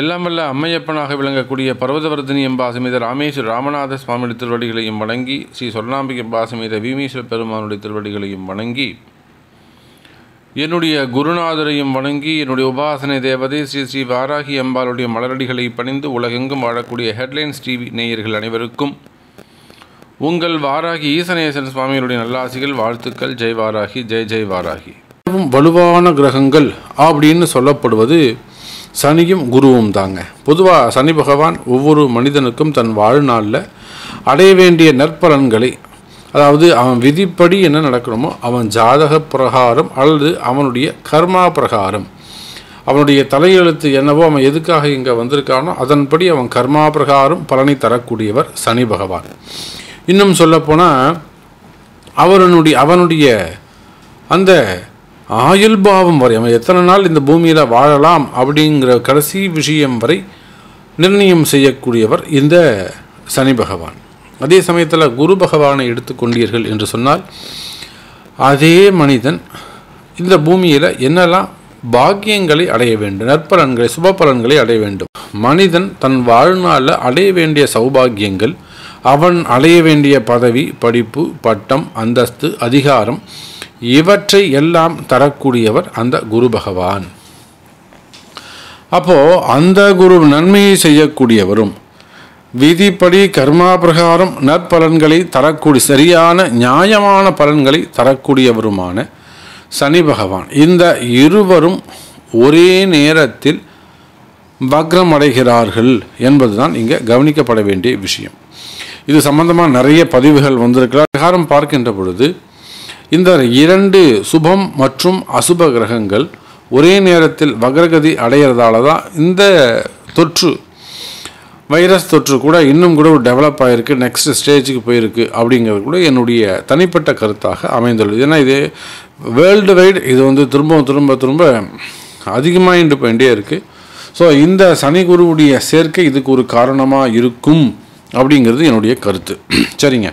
எல்லாம் அம்மையப்பனாக விளங்கக்கூடிய பர்வதவர்தினி எம்பாசமேத ராமேஸ்வர ராமநாத சுவாமியுடைய திருவடிகளையும் வணங்கி ஸ்ரீ சொல்லாம்பிகை எம்பாசமேத பீமேஸ்வர பெருமானுடைய திருவடிகளையும் வணங்கி என்னுடைய குருநாதரையும் வணங்கி என்னுடைய உபாசனை தேவதை ஸ்ரீ ஸ்ரீ வாராகி அம்பாளுடைய மலரடிகளை பணிந்து உலகெங்கும் வாழக்கூடிய ஹெட்லைன்ஸ் டிவி நேயர்கள் அனைவருக்கும் உங்கள் வாராகி ஈசனேசன் சுவாமியுடைய நல்லாசிகள் வாழ்த்துக்கள் ஜெய் வாராகி ஜெய் ஜெய் வாராகி வலுவான கிரகங்கள் அப்படின்னு சொல்லப்படுவது சனியும் குருவும் தாங்க பொதுவாக சனி பகவான் ஒவ்வொரு மனிதனுக்கும் தன் வாழ்நாளில் அடைய வேண்டிய நற்பலன்களை அதாவது அவன் விதிப்படி என்ன நடக்கணுமோ அவன் ஜாதக பிரகாரம் அல்லது அவனுடைய கர்மா பிரகாரம் அவனுடைய தலையெழுத்து என்னவோ அவன் எதுக்காக இங்கே வந்திருக்கானோ அதன்படி அவன் கர்மா பிரகாரம் பலனை தரக்கூடியவர் சனி பகவான் இன்னும் சொல்லப்போனால் அவனுடைய அவனுடைய அந்த ஆயுள் பாவம் வரை அவன் எத்தனை நாள் இந்த பூமியில் வாழலாம் அப்படிங்கிற கடைசி விஷயம் வரை நிர்ணயம் செய்யக்கூடியவர் இந்த சனி பகவான் அதே சமயத்தில் குரு பகவானை எடுத்துக்கொண்டீர்கள் என்று சொன்னால் அதே மனிதன் இந்த பூமியில் என்னெல்லாம் பாக்கியங்களை அடைய வேண்டும் நற்பலன்களை சுப பலன்களை அடைய வேண்டும் மனிதன் தன் வாழ்நாளில் அடைய வேண்டிய சௌபாகியங்கள் அவன் அடைய வேண்டிய பதவி படிப்பு பட்டம் அந்தஸ்து அதிகாரம் இவற்றை எல்லாம் தரக்கூடியவர் அந்த குரு பகவான் அப்போ அந்த குரு நன்மையை செய்யக்கூடியவரும் விதிப்படி கர்மா பிரகாரம் நற்பலன்களை தரக்கூடிய சரியான நியாயமான பலன்களை தரக்கூடியவருமான சனி பகவான் இந்த இருவரும் ஒரே நேரத்தில் வக்ரம் அடைகிறார்கள் என்பதுதான் இங்கே கவனிக்கப்பட வேண்டிய விஷயம் இது சம்பந்தமாக நிறைய பதிவுகள் வந்திருக்கிறார் பிரகாரம் பார்க்கின்ற பொழுது இந்த இரண்டு சுபம் மற்றும் அசுப கிரகங்கள் ஒரே நேரத்தில் வக்ரகதி அடையிறதால தான் இந்த தொற்று வைரஸ் தொற்று கூட இன்னும் கூட ஒரு டெவலப் ஆகிருக்கு நெக்ஸ்ட் ஸ்டேஜுக்கு போயிருக்கு அப்படிங்கிறது கூட என்னுடைய தனிப்பட்ட கருத்தாக அமைந்துள்ளது ஏன்னா இது வேர்ல்டு வைடு இது வந்து திரும்ப திரும்ப திரும்ப இண்டு போயிட்டே இருக்குது ஸோ இந்த சனி குருவுடைய சேர்க்கை இதுக்கு ஒரு காரணமாக இருக்கும் அப்படிங்கிறது என்னுடைய கருத்து சரிங்க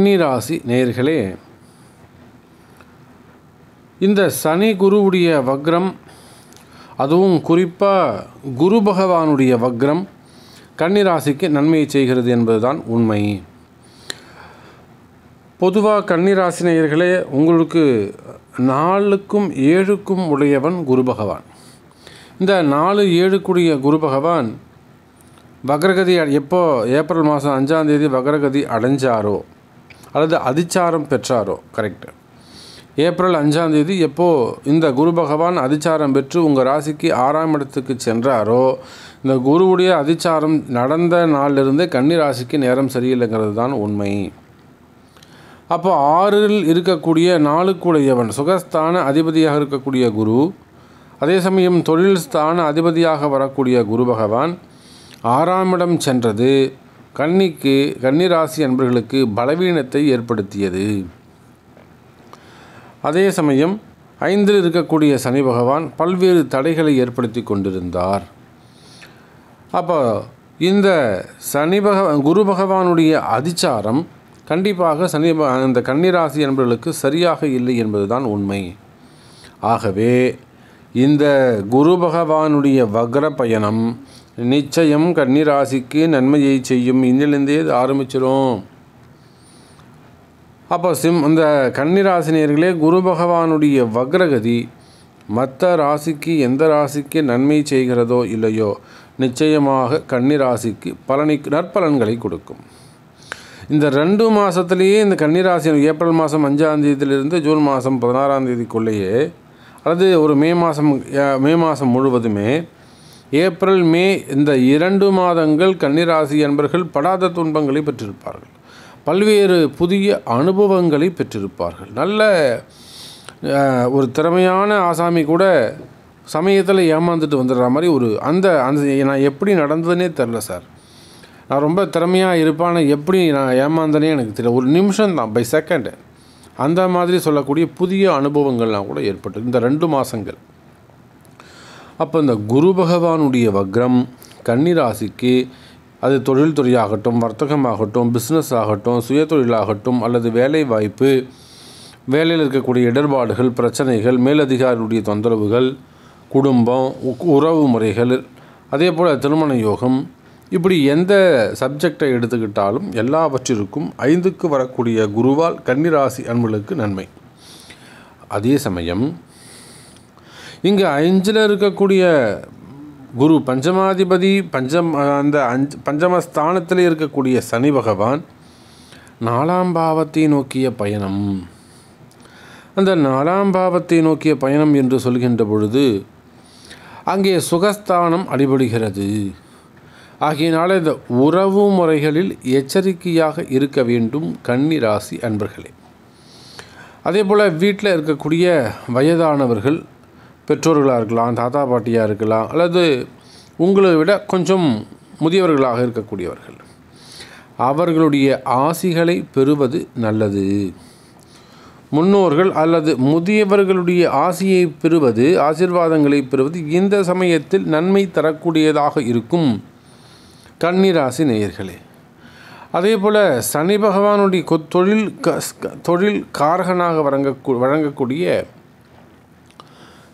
கன்னிராசி நேர்களே இந்த சனி குருவுடைய வக்ரம் அதுவும் குறிப்பாக குரு பகவானுடைய வக்ரம் கன்னிராசிக்கு நன்மையை செய்கிறது என்பதுதான் உண்மை பொதுவாக கன்னிராசி நேயர்களே உங்களுக்கு நாலுக்கும் ஏழுக்கும் உடையவன் குரு பகவான் இந்த நாலு ஏழுக்குடைய குரு பகவான் வக்ரகதி எப்போ ஏப்ரல் மாதம் அஞ்சாந்தேதி வக்ரகதி அடைஞ்சாரோ அல்லது அதிச்சாரம் பெற்றாரோ கரெக்டு ஏப்ரல் அஞ்சாம் தேதி எப்போது இந்த குரு பகவான் அதிச்சாரம் பெற்று உங்கள் ராசிக்கு ஆறாம் இடத்துக்கு சென்றாரோ இந்த குருவுடைய அதிச்சாரம் நடந்த நாளிலிருந்தே கன்னி ராசிக்கு நேரம் சரியில்லைங்கிறது தான் உண்மை அப்போ ஆறில் இருக்கக்கூடிய நாளுக்குடையவன் சுகஸ்தான அதிபதியாக இருக்கக்கூடிய குரு அதே சமயம் தொழில் ஸ்தான அதிபதியாக வரக்கூடிய குரு பகவான் ஆறாம் இடம் சென்றது கன்னிக்கு கன்னிராசி அன்பர்களுக்கு பலவீனத்தை ஏற்படுத்தியது அதே சமயம் ஐந்தில் இருக்கக்கூடிய சனி பகவான் பல்வேறு தடைகளை ஏற்படுத்தி கொண்டிருந்தார் அப்போ இந்த சனி பகவான் குரு பகவானுடைய அதிச்சாரம் கண்டிப்பாக சனி அந்த கன்னிராசி அன்பர்களுக்கு சரியாக இல்லை என்பதுதான் உண்மை ஆகவே இந்த குரு பகவானுடைய வக்ர பயணம் நிச்சயம் கன்னிராசிக்கு நன்மையை செய்யும் இன்னிலிருந்தே இது ஆரம்பிச்சிடும் அப்போ சிம் அந்த கன்னிராசினியர்களே குரு பகவானுடைய வக்ரகதி மற்ற ராசிக்கு எந்த ராசிக்கு நன்மை செய்கிறதோ இல்லையோ நிச்சயமாக கன்னிராசிக்கு பலனை நற்பலன்களை கொடுக்கும் இந்த ரெண்டு மாதத்துலேயே இந்த கன்னிராசி ஏப்ரல் மாதம் அஞ்சாம் தேதியிலிருந்து ஜூன் மாதம் பதினாறாம் தேதிக்குள்ளேயே அல்லது ஒரு மே மாதம் மே மாதம் முழுவதுமே ஏப்ரல் மே இந்த இரண்டு மாதங்கள் கன்னிராசி அன்பர்கள் படாத துன்பங்களை பெற்றிருப்பார்கள் பல்வேறு புதிய அனுபவங்களை பெற்றிருப்பார்கள் நல்ல ஒரு திறமையான ஆசாமி கூட சமயத்தில் ஏமாந்துட்டு வந்துடுற மாதிரி ஒரு அந்த அந்த நான் எப்படி நடந்ததுன்னே தெரில சார் நான் ரொம்ப திறமையாக இருப்பான எப்படி நான் ஏமாந்தனே எனக்கு தெரியல ஒரு நிமிஷம் தான் பை செகண்டு அந்த மாதிரி சொல்லக்கூடிய புதிய அனுபவங்கள்லாம் கூட ஏற்பட்டு இந்த ரெண்டு மாதங்கள் அப்போ இந்த குரு பகவானுடைய வக்ரம் கன்னிராசிக்கு அது தொழில் துறையாகட்டும் வர்த்தகமாகட்டும் பிஸ்னஸ் ஆகட்டும் சுயதொழிலாகட்டும் அல்லது வேலை வாய்ப்பு வேலையில் இருக்கக்கூடிய இடர்பாடுகள் பிரச்சனைகள் மேலதிகாரியுடைய தொந்தரவுகள் குடும்பம் உறவு முறைகள் அதே போல் திருமண யோகம் இப்படி எந்த சப்ஜெக்டை எடுத்துக்கிட்டாலும் எல்லாவற்றிற்கும் ஐந்துக்கு வரக்கூடிய குருவால் கன்னிராசி அன்புகளுக்கு நன்மை அதே சமயம் இங்கே அஞ்சில் இருக்கக்கூடிய குரு பஞ்சமாதிபதி பஞ்சம் அந்த அஞ்ச் பஞ்சமஸ்தானத்தில் இருக்கக்கூடிய சனி பகவான் நாலாம் பாவத்தை நோக்கிய பயணம் அந்த நாலாம் பாவத்தை நோக்கிய பயணம் என்று சொல்கின்ற பொழுது அங்கே சுகஸ்தானம் அடிபடுகிறது ஆகையினால இந்த உறவு முறைகளில் எச்சரிக்கையாக இருக்க வேண்டும் கன்னி ராசி அன்பர்களே அதே போல் வீட்டில் இருக்கக்கூடிய வயதானவர்கள் பெற்றோர்களாக இருக்கலாம் தாத்தா பாட்டியாக இருக்கலாம் அல்லது உங்களை விட கொஞ்சம் முதியவர்களாக இருக்கக்கூடியவர்கள் அவர்களுடைய ஆசிகளை பெறுவது நல்லது முன்னோர்கள் அல்லது முதியவர்களுடைய ஆசியை பெறுவது ஆசிர்வாதங்களை பெறுவது இந்த சமயத்தில் நன்மை தரக்கூடியதாக இருக்கும் கன்னிராசி நேயர்களே அதே போல் சனி பகவானுடைய தொழில் தொழில் காரகனாக வழங்க வழங்கக்கூடிய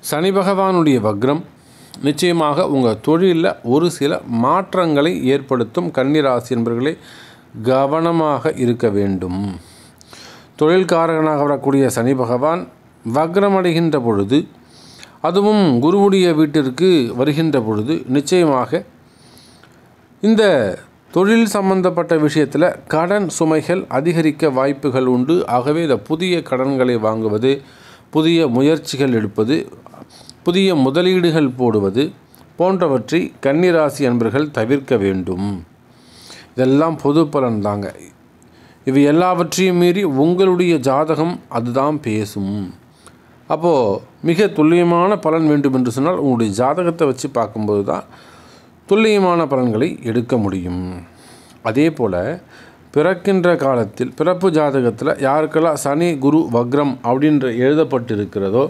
சனி பகவானுடைய வக்ரம் நிச்சயமாக உங்கள் தொழிலில் ஒரு சில மாற்றங்களை ஏற்படுத்தும் கன்னிராசி என்பர்களை கவனமாக இருக்க வேண்டும் தொழில்காரகனாக வரக்கூடிய சனி பகவான் வக்ரமடைகின்ற பொழுது அதுவும் குருவுடைய வீட்டிற்கு வருகின்ற பொழுது நிச்சயமாக இந்த தொழில் சம்பந்தப்பட்ட விஷயத்தில் கடன் சுமைகள் அதிகரிக்க வாய்ப்புகள் உண்டு ஆகவே இந்த புதிய கடன்களை வாங்குவது புதிய முயற்சிகள் எடுப்பது புதிய முதலீடுகள் போடுவது போன்றவற்றை கன்னிராசி அன்பர்கள் தவிர்க்க வேண்டும் இதெல்லாம் பொது பலன் தாங்க இவை எல்லாவற்றையும் மீறி உங்களுடைய ஜாதகம் அதுதான் பேசும் அப்போது மிக துல்லியமான பலன் வேண்டும் என்று சொன்னால் உங்களுடைய ஜாதகத்தை வச்சு பார்க்கும்போது தான் துல்லியமான பலன்களை எடுக்க முடியும் அதே போல் பிறக்கின்ற காலத்தில் பிறப்பு ஜாதகத்தில் யாருக்கெல்லாம் சனி குரு வக்ரம் அப்படின்ற எழுதப்பட்டிருக்கிறதோ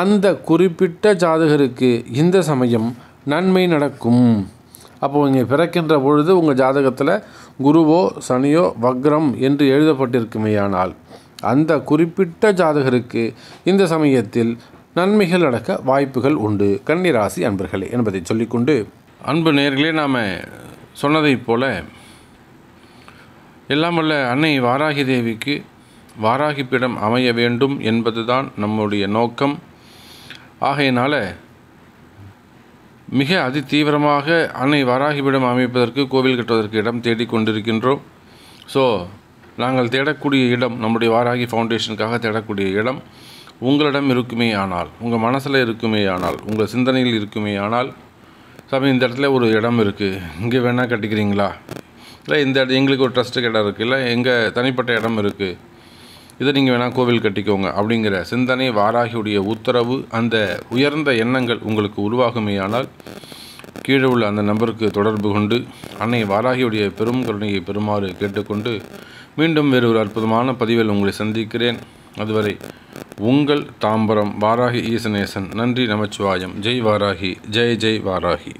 அந்த குறிப்பிட்ட ஜாதகருக்கு இந்த சமயம் நன்மை நடக்கும் அப்போது நீங்கள் பிறக்கின்ற பொழுது உங்கள் ஜாதகத்தில் குருவோ சனியோ வக்ரம் என்று எழுதப்பட்டிருக்குமேயானால் அந்த குறிப்பிட்ட ஜாதகருக்கு இந்த சமயத்தில் நன்மைகள் நடக்க வாய்ப்புகள் உண்டு கன்னிராசி அன்பர்களே என்பதை சொல்லிக்கொண்டு அன்பு நேர்களே நாம் சொன்னதைப் போல எல்லாம் உள்ள அன்னை வாராகி தேவிக்கு வாராகி பீடம் அமைய வேண்டும் என்பதுதான் நம்முடைய நோக்கம் ஆகையினால் மிக அதி தீவிரமாக அன்னை வராகிவிடம் அமைப்பதற்கு கோவில் கட்டுவதற்கு இடம் தேடிக்கொண்டிருக்கின்றோம் ஸோ நாங்கள் தேடக்கூடிய இடம் நம்முடைய வாராகி ஃபவுண்டேஷனுக்காக தேடக்கூடிய இடம் உங்களிடம் இருக்குமே ஆனால் உங்கள் மனசில் இருக்குமே ஆனால் உங்கள் சிந்தனையில் இருக்குமே ஆனால் சாமி இந்த இடத்துல ஒரு இடம் இருக்குது இங்கே வேணால் கட்டிக்கிறீங்களா இல்லை இந்த இடம் எங்களுக்கு ஒரு ட்ரஸ்ட்டு இடம் இருக்குது இல்லை எங்கள் தனிப்பட்ட இடம் இருக்குது இதை நீங்கள் வேணால் கோவில் கட்டிக்கோங்க அப்படிங்கிற சிந்தனை வாராகியுடைய உத்தரவு அந்த உயர்ந்த எண்ணங்கள் உங்களுக்கு உருவாகுமேயானால் கீழே உள்ள அந்த நம்பருக்கு தொடர்பு கொண்டு அன்னை வாராகியுடைய பெரும் கருணையை பெறுமாறு கேட்டுக்கொண்டு மீண்டும் வேறு ஒரு அற்புதமான பதிவில் உங்களை சந்திக்கிறேன் அதுவரை உங்கள் தாம்பரம் வாராகி ஈசநேசன் நன்றி நமச்சிவாயம் ஜெய் வாராகி ஜெய் ஜெய் வாராகி